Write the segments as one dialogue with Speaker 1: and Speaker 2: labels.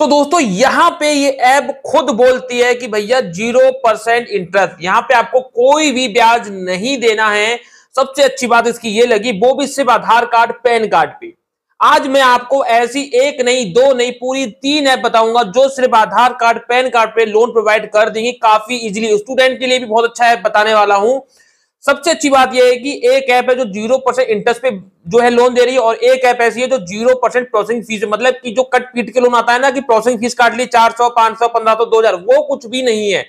Speaker 1: तो दोस्तों यहां पे ये ऐप खुद बोलती है कि भैया जीरो परसेंट इंटरेस्ट यहां पे आपको कोई भी ब्याज नहीं देना है सबसे अच्छी बात इसकी ये लगी वो भी सिर्फ आधार कार्ड पैन कार्ड पे आज मैं आपको ऐसी एक नहीं दो नहीं पूरी तीन ऐप बताऊंगा जो सिर्फ आधार कार्ड पैन कार्ड पे लोन प्रोवाइड कर देंगे काफी इजिली स्टूडेंट के लिए भी बहुत अच्छा ऐप बताने वाला हूं सबसे अच्छी बात यह है कि एक ऐप है जो जीरो परसेंट इंटरेस्ट पे जो है लोन दे रही है और एक ऐप ऐसी है जो जीरो परसेंट प्रोसेसिंग फीस मतलब कि जो कट पीट के लोन आता है ना कि प्रोसेसिंग फीस काट ली चार सौ पांच सौ पंद्रह सौ दो हजार वो कुछ भी नहीं है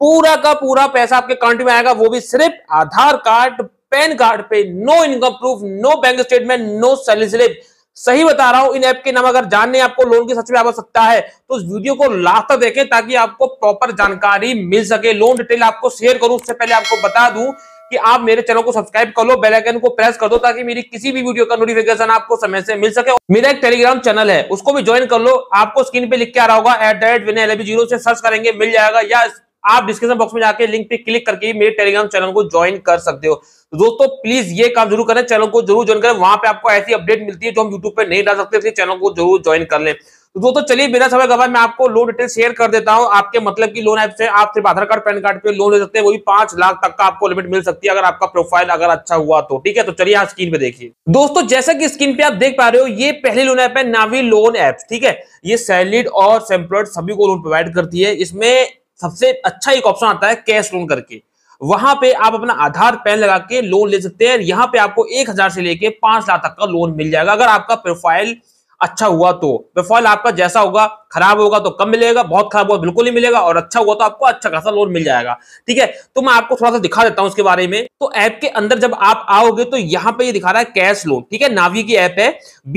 Speaker 1: पूरा का पूरा पैसा आपके अकाउंट में आएगा वो भी सिर्फ आधार कार्ड पैन कार्ड पे no income proof no bank statement no salary slip सही बता रहा हूं इन ऐप के नाम अगर जानने आपको लोन की सच में आवश्यकता है तो इस वीडियो को लास्ट तक देखें ताकि आपको प्रॉपर जानकारी मिल सके लोन डिटेल आपको शेयर करूं उससे पहले आपको बता दूं कि आप मेरे चैनल को सब्सक्राइब कर लो बेल आइकन को प्रेस कर दो ताकि मेरी किसी भी वीडियो का नोटिफिकेशन आपको समय से मिल सके मेरा एक टेलीग्राम चैनल है उसको भी ज्वाइन कर लो आपको स्क्रीन पे लिख के आ रहा होगा at the rate Vinay zero से सर्च करेंगे मिल जाएगा या आप डिस्क्रिप्शन बॉक्स में जाके लिंक पे क्लिक करके मेरे टेलीग्राम चैनल को ज्वाइन कर सकते हो तो दोस्तों प्लीज ये काम जरूर करें चैनल को जरूर ज्वाइन करें वहां पे आपको ऐसी अपडेट मिलती है जो हम यूट्यूब पे नहीं डाल सकते इसलिए चैनल को जरूर ज्वाइन कर ले तो दोस्तों चलिए बिना समय गवाए मैं आपको लोन डिटेल शेयर कर देता हूं आपके मतलब की लोन ऐप से आप सिर्फ आधार कार्ड पैन कार्ड पे लोन ले सकते हैं वो भी पांच लाख तक का आपको लिमिट मिल सकती है अगर आपका प्रोफाइल अगर अच्छा हुआ तो ठीक है तो चलिए आप स्क्रीन पे देखिए दोस्तों जैसा कि स्क्रीन पे आप देख पा रहे हो ये पहली लोन ऐप है नावी लोन ऐप ठीक है ये सैलिड और सेम्प्लॉयड सभी को लोन प्रोवाइड करती है इसमें सबसे अच्छा एक ऑप्शन आता है कैश लोन करके वहां पे आप अपना आधार पैन लगा के लोन ले सकते हैं यहाँ पे आपको एक हजार से लेके पांच लाख तक का लोन मिल जाएगा अगर आपका प्रोफाइल अच्छा हुआ तो प्रोफाइल आपका जैसा होगा खराब होगा तो कम मिलेगा बहुत खराब होगा बिल्कुल नहीं मिलेगा और अच्छा हुआ तो आपको अच्छा खासा लोन मिल जाएगा ठीक है तो मैं आपको थोड़ा सा दिखा देता हूं उसके बारे में तो ऐप के अंदर जब आप आओगे तो यहाँ पे ये दिखा रहा है कैश लोन ठीक है नावी की ऐप है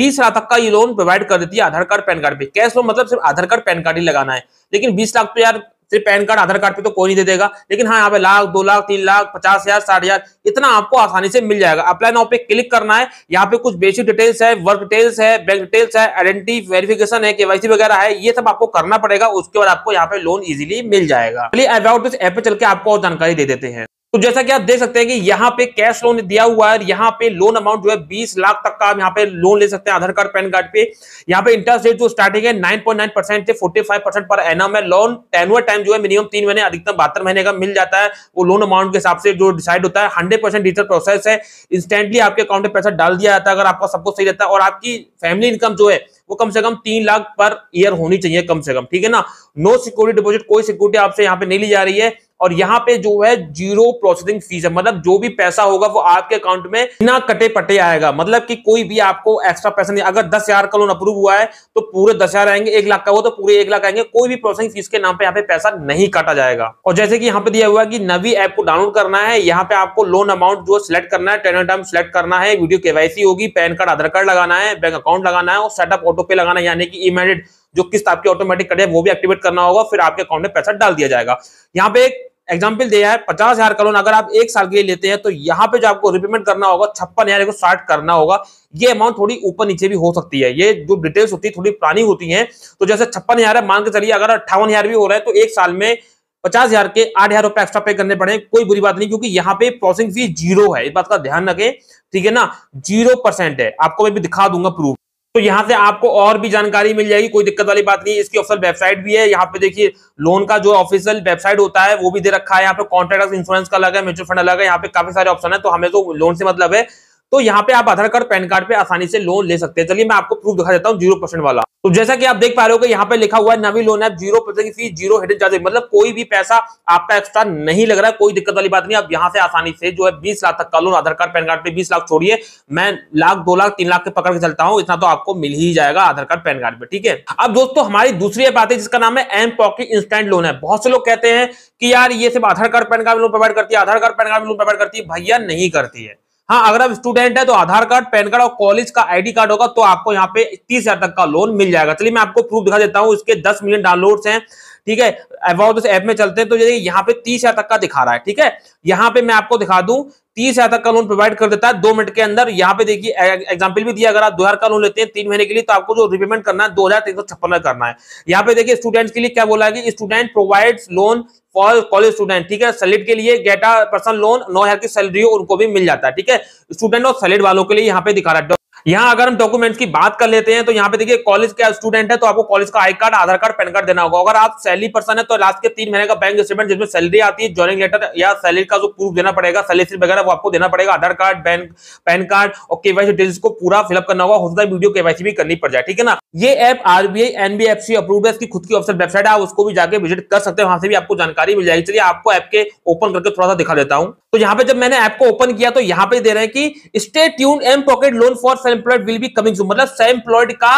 Speaker 1: बीस लाख तक का ये लोन प्रोवाइड कर देती है आधार कार्ड पैन कार्ड पे कैश लोन मतलब सिर्फ आधार कार्ड पैन कार्ड ही लगाना है लेकिन बीस लाख तो यार सिर्फ पैन कार्ड आधार कार्ड पे तो कोई नहीं दे देगा लेकिन हाँ यहाँ पे लाख दो लाख तीन लाख पचास हजार साठ हजार इतना आपको आसानी से मिल जाएगा अप्लाई नाउ पे क्लिक करना है यहाँ पे कुछ बेसिक डिटेल्स है वर्क डिटेल्स है बैंक डिटेल्स है आइडेंटिटी वेरिफिकेशन है केवाईसी वगैरह है ये सब आपको करना पड़ेगा उसके बाद आपको यहाँ पे लोन इजिली मिल जाएगा चलिए अबाउट दिस एप पे चल के आपको और जानकारी दे देते हैं तो जैसा कि आप देख सकते हैं कि यहाँ पे कैश लोन दिया हुआ है यहाँ पे लोन अमाउंट जो है 20 लाख तक का आप यहाँ पे लोन ले सकते हैं आधार कार्ड पैन कार्ड पे यहाँ पे इंटरेस्ट रेट जो स्टार्टिंग है 9.9 परसेंट से 45 percent per annum loan tenure time जो है मिनिमम तीन महीने अधिकतम बहत्तर महीने का मिल जाता है वो लोन अमाउंट के हिसाब से जो डिसाइड होता है हंड्रेड डिजिटल प्रोसेस है इंस्टेंटली आपके अकाउंट में पैसा डाल दिया जाता है अगर आपका सब कुछ सही रहता है और आपकी फैमिली इनकम जो है वो कम से कम तीन लाख पर ईयर होनी चाहिए कम से कम ठीक है ना नो सिक्योरिटी डिपोजिट कोई सिक्योरिटी आपसे यहाँ पे नहीं ली जा रही है और यहाँ पे जो है जीरो प्रोसेसिंग फीस है मतलब जो भी पैसा होगा वो आपके अकाउंट में बिना कटे पटे आएगा मतलब कि कोई भी आपको एक्स्ट्रा पैसा नहीं अगर दस हजार का लोन अप्रूव हुआ है तो पूरे दस हजार आएंगे एक लाख का हो तो पूरे एक लाख आएंगे कोई भी प्रोसेसिंग फीस के नाम पे यहाँ पे पैसा नहीं काटा जाएगा और जैसे कि यहाँ पे दिया हुआ कि नवी ऐप को डाउनलोड करना है यहाँ पे आपको लोन अमाउंट जो सिलेक्ट करना है टेनर टर्म सिलेक्ट करना है वीडियो केवाईसी होगी पैन कार्ड आधार कार्ड लगाना है बैंक अकाउंट लगाना है और सेटअप ऑटो पे लगाना है यानी कि इमेडिट जो किस्त आपकी ऑटोमेटिक कटे वो भी एक्टिवेट करना होगा फिर आपके अकाउंट में पैसा डाल दिया जाएगा यहाँ पे एक एग्जाम्पल दिया है पचास हजार का लोन अगर आप एक साल के लिए लेते हैं तो यहाँ पे जो आपको रिपेमेंट करना होगा छप्पन हजार स्टार्ट करना होगा ये अमाउंट थोड़ी ऊपर नीचे भी हो सकती है ये जो डिटेल्स होती है थोड़ी पुरानी होती है तो जैसे छप्पन हजार है मान के चलिए अगर अट्ठावन हजार भी हो रहा है तो एक साल में पचास हजार के आठ हजार रुपए एक्स्ट्रा पे करने पड़े कोई बुरी बात नहीं क्योंकि यहाँ पे प्रोसेसिंग फीस जीरो है इस बात का ध्यान रखें ठीक है ना जीरो परसेंट है आपको मैं भी दिखा दूंगा प्रूफ तो यहां से आपको और भी जानकारी मिल जाएगी कोई दिक्कत वाली बात नहीं इसकी ऑफिशियल वेबसाइट भी है यहाँ पे देखिए लोन का जो ऑफिशियल वेबसाइट होता है वो भी दे रखा है यहाँ पे कॉन्ट्रैक्ट इंश्योरेंस का अलग है म्यूचुअल फंड अलग है यहाँ पे काफी सारे ऑप्शन है तो हमें तो लोन से मतलब है तो यहाँ पे आप आधार कार्ड पैन कार्ड पे आसानी से लोन ले सकते हैं चलिए मैं आपको प्रूफ दिखा देता हूँ जीरो परसेंट वाला तो जैसा कि आप देख पा रहे हो यहाँ पे लिखा हुआ है नवी लोन है जीरो परसेंट की फीस जीरो हेडेड चार्जेस मतलब कोई भी पैसा आपका एक्स्ट्रा नहीं लग रहा है कोई दिक्कत वाली बात नहीं आप यहाँ से आसानी से जो है बीस लाख तक का loan Aadhaar card PAN card पे बीस लाख छोड़िए मैं लाख दो लाख तीन लाख के पकड़ के चलता हूँ इतना तो आपको मिल ही जाएगा आधार कार्ड पैन कार्ड पे ठीक है अब दोस्तों हमारी दूसरी बात है जिसका नाम है एम पॉकेट इंस्टेंट लोन है बहुत से लोग कहते हैं कि यार ये सिर्फ Aadhaar card PAN card loan provide करती है Aadhaar card PAN card loan provide करती है भैया नहीं करती है हाँ अगर आप स्टूडेंट है तो आधार कार्ड पैन कार्ड और कॉलेज का आईडी कार्ड होगा तो आपको यहाँ पे तीस हजार तक का लोन मिल जाएगा चलिए मैं आपको प्रूफ दिखा देता हूँ इसके दस मिलियन डाउनलोड्स हैं ठीक है अबाउट ऐप में चलते हैं तो ये यहाँ पे तीस हजार तक का दिखा रहा है ठीक है यहाँ पे मैं आपको दिखा दू तीस हजार तक का लोन प्रोवाइड कर देता है दो मिनट के अंदर यहाँ पे देखिए एग्जाम्पल भी दिया अगर आप दो हजार का लोन लेते हैं तीन महीने के लिए तो आपको जो रिपेमेंट करना है दो हजार तीन सौ छप्पन में करना है यहाँ पे देखिए स्टूडेंट्स के लिए क्या बोला है कि student provide loan for college student ठीक है सलेट के लिए गेटा पर्सन लोन नौ हजार की सैलरी उनको भी मिल जाता है ठीक है स्टूडेंट और सलेट वालों के लिए यहाँ पे दिखा रहा है यहाँ अगर हम डॉक्यूमेंट्स की बात कर लेते हैं तो यहाँ पे देखिए कॉलेज का स्टूडेंट है तो आपको कॉलेज का I card Aadhaar card PAN card देना होगा अगर आप सैलरी पर्सन है तो लास्ट के तीन महीने का बैंक स्टेटमेंट जिसमें सैलरी आती है ज्वाइनिंग लेटर या सैलरी का जो प्रूफ देना पड़ेगा सैलरी स्लिप वगैरह वो आपको देना पड़ेगा Aadhaar card bank PAN card और केवासी डिटेल्स को पूरा फिलअप करना होगा हो सकता है वीडियो केवाईसी भी करनी पड़ जाए ठीक है ना ये ऐप आरबीआई एनबीएफसी अप्रूव है इसकी खुद की ऑफिसियल वेबसाइट है उसको भी जाकर विजिट कर सकते हैं वहां से भी आपको जानकारी मिल जाएगी चलिए आपको ऐप के ओपन करके थोड़ा सा दिखा देता हूँ तो यहां पे जब मैंने ऐप को ओपन किया तो यहां पे दे रहे हैं कि stay tune mPokket loan for self employed will be coming soon मतलब सेल्फ एम्प्लॉयड का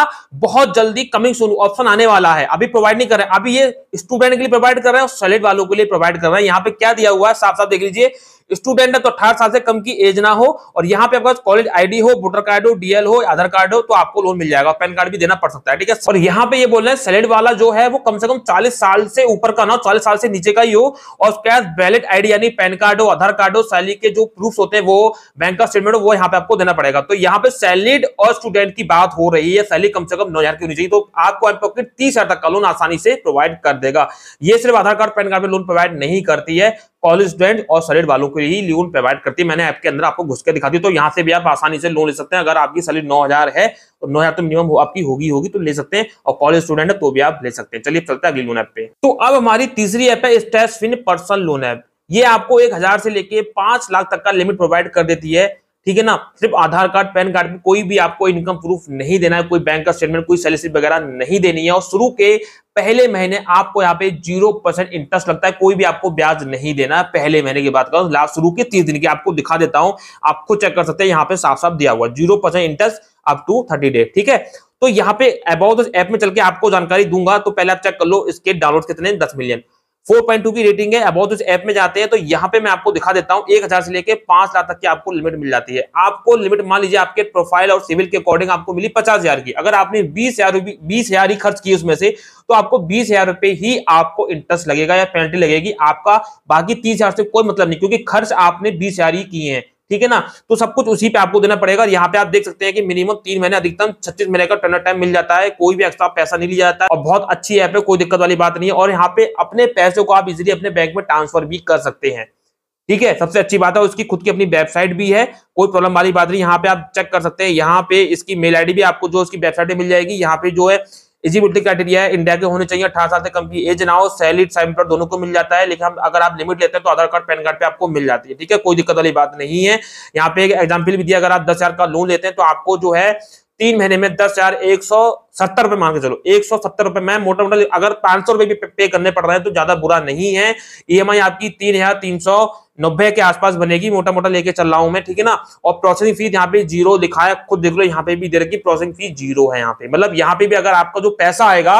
Speaker 1: बहुत जल्दी कमिंग सून ऑप्शन आने वाला है अभी प्रोवाइड नहीं कर रहे अभी ये स्टूडेंट के लिए प्रोवाइड कर रहे हैं और सैलेड वालों के लिए प्रोवाइड कर रहे हैं यहाँ पे क्या दिया हुआ है साफ साफ देख लीजिए स्टूडेंट है तो अठारह साल से कम की एज ना हो और यहाँ पे आपके पास कॉलेज आईडी हो वोटर कार्ड हो डीएल हो आधार कार्ड हो तो आपको लोन मिल जाएगा पैन कार्ड भी देना पड़ सकता है ठीक है और यहाँ पे ये बोल रहे हैं सैलेड वाला जो है वो कम से कम चालीस साल से ऊपर का ना हो चालीस साल से नीचे का ही हो और उसके बाद वैलेट आईडी यानी पैन कार्ड हो आधार कार्ड हो सैलरी के जो प्रूफ होते हैं वो बैंक का स्टेटमेंट वो यहाँ पे आपको देना पड़ेगा तो यहाँ पे सैलिड और स्टूडेंट की बात हो रही है सैलरी कम से कम नौ हजार की होनी चाहिए तो आपको तीस हजार तक का लोन आसानी से प्रोवाइड कर देगा ये सिर्फ आधार कार्ड पैन कार्ड में लोन प्रोवाइड नहीं करती है कॉलेज स्टूडेंट और सैलिड वालों को को ही लोन प्रोवाइड करती है मैंने ऐप के अंदर आपको घुस के दिखा दी तो यहाँ से भी आप आसानी से लोन ले सकते हैं अगर आपकी सैलरी नौ हजार है तो नौ हजार तो मिनिमम हो, आपकी होगी होगी तो ले सकते हैं और कॉलेज स्टूडेंट है तो भी आप ले सकते हैं चलिए चलते हैं अगली लोन ऐप पे तो अब हमारी तीसरी ऐप है Stashfin personal loan app ये आपको एक हजार से लेके पांच लाख तक का लिमिट प्रोवाइड कर देती है ठीक है ना सिर्फ आधार कार्ड पैन कार्ड में कोई भी आपको इनकम प्रूफ नहीं देना है कोई बैंक का स्टेटमेंट कोई सैलरी वगैरह नहीं देनी है और शुरू के पहले महीने आपको यहाँ पे जीरो परसेंट इंटरेस्ट लगता है कोई भी आपको ब्याज नहीं देना पहले महीने की बात करूँ लास्ट शुरू के तीस दिन की आपको दिखा देता हूं आप खुद चेक कर सकते हैं यहाँ पे साफ साफ दिया हुआ zero percent interest up to thirty day ठीक है तो यहाँ पे अबाउट ऐप में चल के आपको जानकारी दूंगा तो पहले आप चेक कर लो इसके डाउनलोड कितने दस मिलियन 4.2 की रेटिंग है बहुत उस ऐप में जाते हैं तो यहाँ पे मैं आपको दिखा देता हूँ एक हजार से लेकर पांच लाख तक की आपको लिमिट मिल जाती है आपको लिमिट मान लीजिए आपके प्रोफाइल और सिविल के अकॉर्डिंग आपको मिली पचास हजार की अगर आपने बीस हजार बीस हजार ही खर्च की उसमें से तो आपको बीस हजार रुपए ही आपको इंटरेस्ट लगेगा या पेनल्टी लगेगी आपका बाकी तीस हजार से कोई मतलब नहीं क्योंकि खर्च आपने बीस हजार ही किए हैं ठीक है ना तो सब कुछ उसी पे आपको देना पड़ेगा यहाँ पे आप देख सकते हैं कि मिनिमम तीन महीने अधिकतम छत्तीस महीने का टर्नर टाइम मिल जाता है कोई भी एक्स्ट्रा पैसा नहीं लिया जाता है और बहुत अच्छी ऐप है कोई दिक्कत वाली बात नहीं है और यहाँ पे अपने पैसे को आप इजिली अपने बैंक में ट्रांसफर भी कर सकते हैं ठीक है सबसे अच्छी बात है उसकी खुद की अपनी वेबसाइट भी है कोई प्रॉब्लम वाली बात नहीं यहाँ पे आप चेक कर सकते हैं यहाँ पे इसकी मेल आईडी भी आपको जो उसकी वेबसाइट मिल जाएगी यहाँ पे जो है एलिजिबिलिटी क्राइटेरिया है इंडिया के होने चाहिए अठारह साल से कम की एज ना हो सैलिड साइम्पलर दोनों को मिल जाता है लेकिन हम अगर आप लिमिट लेते हैं तो आधार कार्ड पैन कार्ड पे आपको मिल जाती है ठीक है कोई दिक्कत वाली बात नहीं है यहाँ पे एक एग्जाम्पल भी दिया अगर आप दस का लोन लेते हैं तो आपको जो है तीन महीने में दस हजार एक सौ सत्तर रुपए मान के चलो एक सौ सत्तर रुपए में मोटा मोटा अगर पांच सौ रुपए भी पे करने पड़ रहे हैं तो ज्यादा बुरा नहीं है ईएमआई e आपकी तीन हजार तीन सौ नब्बे के आसपास बनेगी मोटा मोटा लेके चल रहा हूं मैं ठीक है ना और प्रोसेसिंग फीस यहाँ पे जीरो लिखा है खुद देख लो यहाँ पे भी दे रखी प्रोसेसिंग फीस जीरो है यहाँ पे मतलब यहाँ पे भी अगर आपका जो पैसा आएगा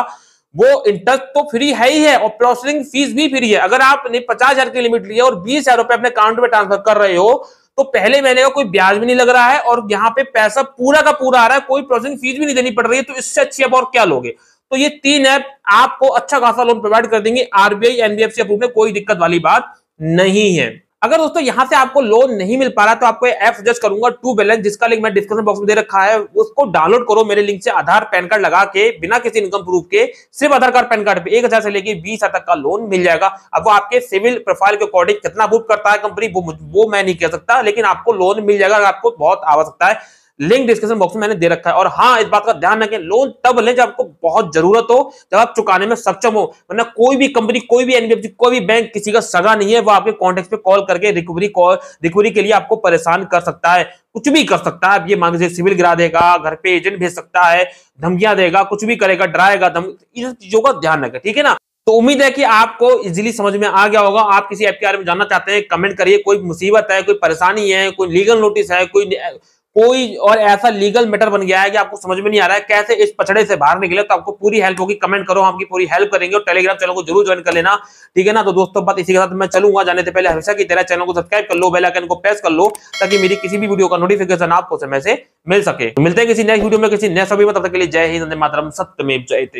Speaker 1: वो इंटरेस्ट तो फ्री है ही है और प्रोसेसिंग फीस भी फ्री है अगर आपने पचास हजार की लिमिट ली है और बीस हजार रुपए अपने अकाउंट में ट्रांसफर कर रहे हो तो पहले महीने का कोई ब्याज भी नहीं लग रहा है और यहाँ पे पैसा पूरा का पूरा आ रहा है कोई प्रोसेसिंग फीस भी नहीं देनी पड़ रही है तो इससे अच्छी आप और क्या लोगे तो ये तीन ऐप आपको अच्छा खासा लोन प्रोवाइड कर देंगे आरबीआई एनबीएफसी अप्रूव में कोई दिक्कत वाली बात नहीं है अगर दोस्तों यहां से आपको लोन नहीं मिल पा रहा तो आपको ऐप सजेस्ट करूंगा टू बैलेंस जिसका लिंक मैं डिस्क्रिप्शन बॉक्स में दे रखा है उसको डाउनलोड करो मेरे लिंक से आधार पैन कार्ड लगा के बिना किसी इनकम प्रूफ के सिर्फ आधार कार्ड पैन कार्ड पे एक हजार से लेकर बीस हजार तक का लोन मिल जाएगा अब वो आपके सिविल प्रोफाइल के अकॉर्डिंग कितना बुक करता है कंपनी वो, वो मैं नहीं कह सकता लेकिन आपको लोन मिल जाएगा आपको बहुत आवश्यकता है लिंक डिस्क्रिप्शन बॉक्स में मैंने दे रखा है और हाँ इस बात का ध्यान रखें लोन तब लें जब आपको बहुत जरूरत हो जब आप चुकाने में सक्षम हो वरना कोई भी कंपनी कोई भी एनबीएफसी कोई भी बैंक किसी का सगा नहीं है वो आपके कॉन्टेक्ट पे कॉल करके रिकवरी कॉल रिकवरी के लिए आपको परेशान कर सकता है कुछ भी कर सकता है ये मान लीजिए सिविल गिरा देगा घर पे एजेंट भेज सकता है धमकियां देगा कुछ भी करेगा डराएगा धम इन चीजों का ध्यान रखें ठीक है ना तो उम्मीद है कि आपको इजीली समझ में आ गया होगा आप किसी एफ के बारे में जानना चाहते हैं कमेंट करिए कोई मुसीबत है कोई परेशानी है कोई लीगल नोटिस है कोई कोई और ऐसा लीगल मैटर बन गया है कि आपको समझ में नहीं आ रहा है कैसे इस पचड़े से बाहर निकले तो आपको पूरी हेल्प होगी कमेंट करो आपकी पूरी हेल्प करेंगे और टेलीग्राम चैनल को जरूर ज्वाइन कर लेना ठीक है ना तो दोस्तों बात इसी के साथ मैं चलूंगा जाने से पहले हमेशा की तरह चैनल को सब्सक्राइब कर लो बेलाइकन को प्रेस कर लो ताकि मेरी किसी भी वीडियो का नोटिफिकेशन आपको समय से मिल सके तो मिलते हैं किसी नेक्स्ट वीडियो में किसी नेक्स्ट में तब तक के लिए जय हिंद मातरम में जय